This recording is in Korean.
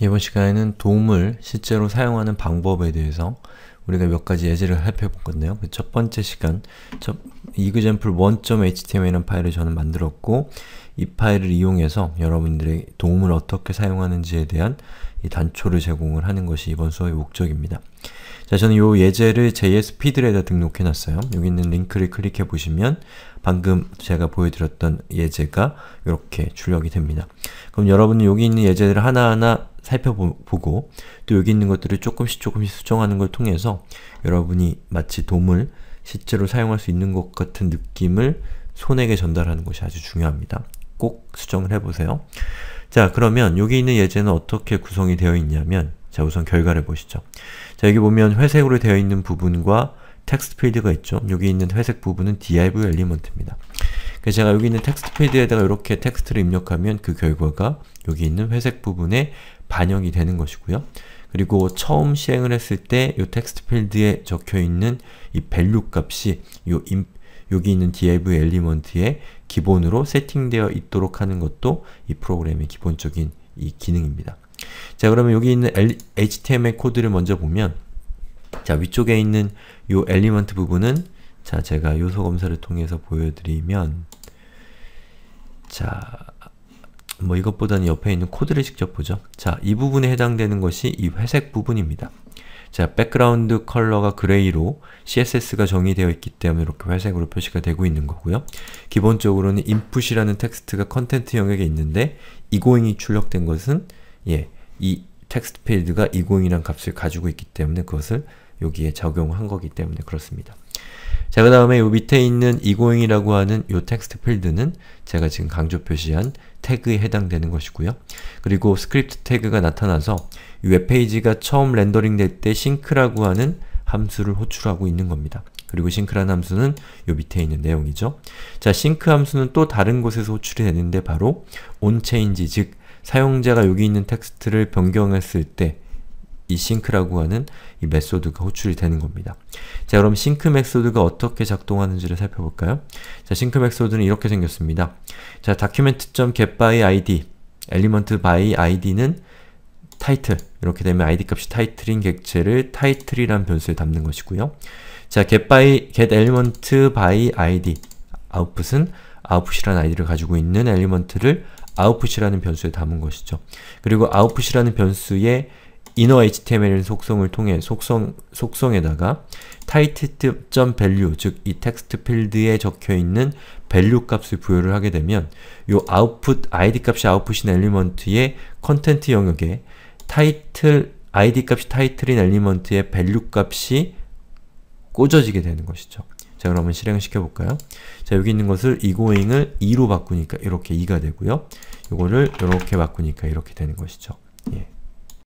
이번 시간에는 도움을 실제로 사용하는 방법에 대해서 우리가 몇 가지 예제를 살펴볼 건데요. 그첫 번째 시간, 첫, example1.html이라는 파일을 저는 만들었고 이 파일을 이용해서 여러분들의 도움을 어떻게 사용하는지에 대한 이 단초를 제공을 하는 것이 이번 수업의 목적입니다. 자, 저는 이 예제를 JS 피드에다 등록해놨어요. 여기 있는 링크를 클릭해 보시면 방금 제가 보여드렸던 예제가 이렇게 출력이 됩니다. 그럼 여러분은 여기 있는 예제를 하나하나 살펴보고 또 여기 있는 것들을 조금씩 조금씩 수정하는 걸 통해서 여러분이 마치 돔을 실제로 사용할 수 있는 것 같은 느낌을 손에게 전달하는 것이 아주 중요합니다. 꼭 수정을 해보세요. 자 그러면 여기 있는 예제는 어떻게 구성이 되어 있냐면 자 우선 결과를 보시죠. 자 여기 보면 회색으로 되어 있는 부분과 텍스트 필드가 있죠. 여기 있는 회색 부분은 div 엘리먼트입니다. 그래서 제가 여기 있는 텍스트 필드에다가 이렇게 텍스트를 입력하면 그 결과가 여기 있는 회색 부분에 반영이 되는 것이고요. 그리고 처음 시행을 했을 때 이 텍스트 필드에 적혀 있는 이 밸류 값이 요 임, 여기 있는 div 엘리먼트에 기본으로 세팅되어 있도록 하는 것도 이 프로그램의 기본적인 이 기능입니다. 자 그러면 여기 있는 HTML 코드를 먼저 보면 자 위쪽에 있는 요 엘리먼트 부분은 자 제가 요소 검사를 통해서 보여드리면 자뭐 이것보다는 옆에 있는 코드를 직접 보죠. 자, 이 부분에 해당되는 것이 이 회색 부분입니다. 자, 백그라운드 컬러가 그레이로 CSS가 정의되어 있기 때문에 이렇게 회색으로 표시가 되고 있는 거고요. 기본적으로는 input이라는 텍스트가 컨텐트 영역에 있는데 이고잉이 출력된 것은 예, 이 텍스트 필드가 이고잉이란 값을 가지고 있기 때문에 그것을 여기에 적용한 거기 때문에 그렇습니다. 자, 그 다음에 이 밑에 있는 이고이라고 하는 이 텍스트 필드는 제가 지금 강조 표시한 태그에 해당되는 것이고요. 그리고 스크립트 태그가 나타나서 이 웹페이지가 처음 렌더링 될때 싱크라고 하는 함수를 호출하고 있는 겁니다. 그리고 싱크란 함수는 요 밑에 있는 내용이죠. 자, 싱크 함수는 또 다른 곳에서 호출이 되는데 바로 onChange, 즉 사용자가 여기 있는 텍스트를 변경했을 때이 싱크라고 하는 이 메소드가 호출이 되는 겁니다. 자 그럼 싱크 메소드가 어떻게 작동하는지를 살펴볼까요? 자 싱크 메소드는 이렇게 생겼습니다. 자 document.getBy id, e l e m by id는 타이틀 이렇게 되면 id 값이 타이틀인 객체를 타이틀이란 변수에 담는 것이고요. 자 getBy, getElement by id 아웃풋은 아웃풋이라는 아이디를 가지고 있는 엘리먼트를 아웃풋이라는 변수에 담은 것이죠. 그리고 아웃풋이라는 변수에 inner html 속성을 통해 속성, 속성에다가 title.value 즉이 텍스트 필드에 적혀있는 value 값을 부여를 하게 되면 이 output id 값이 output인 엘리먼트의 컨텐트 영역에 title id 값이 title인 엘리먼트의 value 값이 꽂아지게 되는 것이죠. 자 그럼 한번 실행시켜 을 볼까요? 자 여기 있는 것을 egoing을 2로 바꾸니까 이렇게 2가 되고요. 이거를 이렇게 바꾸니까 이렇게 되는 것이죠. 예.